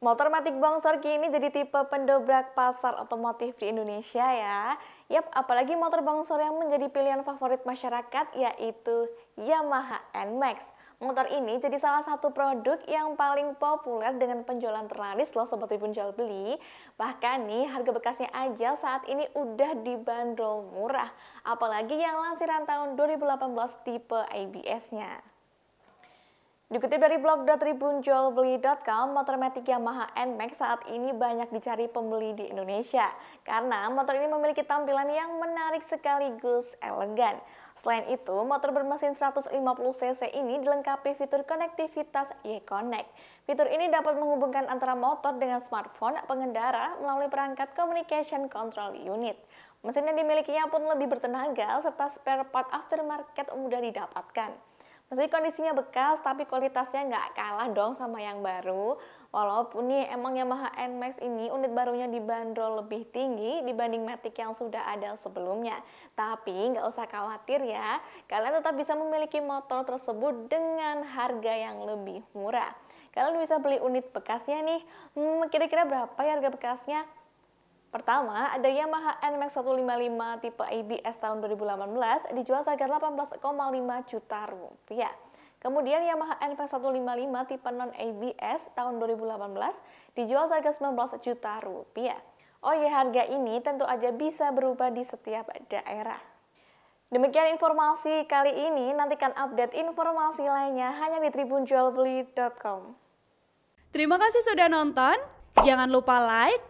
Motor matik bongsor kini jadi tipe pendobrak pasar otomotif di Indonesia ya. Yap, apalagi motor bongsor yang menjadi pilihan favorit masyarakat yaitu Yamaha NMAX. Motor ini jadi salah satu produk yang paling populer dengan penjualan terlaris loh Sobat Tribun Beli. Bahkan nih harga bekasnya aja saat ini udah dibanderol murah. Apalagi yang lansiran tahun 2018 tipe ABS-nya. Dikutip dari blog blog.tribunjualbeli.com, motor Matic Yamaha NMAX saat ini banyak dicari pembeli di Indonesia karena motor ini memiliki tampilan yang menarik sekaligus elegan. Selain itu, motor bermesin 150cc ini dilengkapi fitur konektivitas e connect Fitur ini dapat menghubungkan antara motor dengan smartphone pengendara melalui perangkat Communication Control Unit. Mesin yang dimilikinya pun lebih bertenaga serta spare part aftermarket mudah didapatkan. Meski kondisinya bekas, tapi kualitasnya nggak kalah dong sama yang baru. Walaupun nih emang Yamaha NMAX ini unit barunya dibanderol lebih tinggi dibanding Matic yang sudah ada sebelumnya. Tapi nggak usah khawatir ya, kalian tetap bisa memiliki motor tersebut dengan harga yang lebih murah. Kalian bisa beli unit bekasnya nih, hmm, kira-kira berapa ya harga bekasnya? Pertama, ada Yamaha NMAX 155 tipe ABS tahun 2018 dijual seharga 18,5 juta rupiah. Kemudian Yamaha NMAX 155 tipe non-ABS tahun 2018 dijual seharga 19 juta rupiah. Oh ya, harga ini tentu aja bisa berubah di setiap daerah. Demikian informasi kali ini, nantikan update informasi lainnya hanya di tribunjualbeli.com. Terima kasih sudah nonton, jangan lupa like,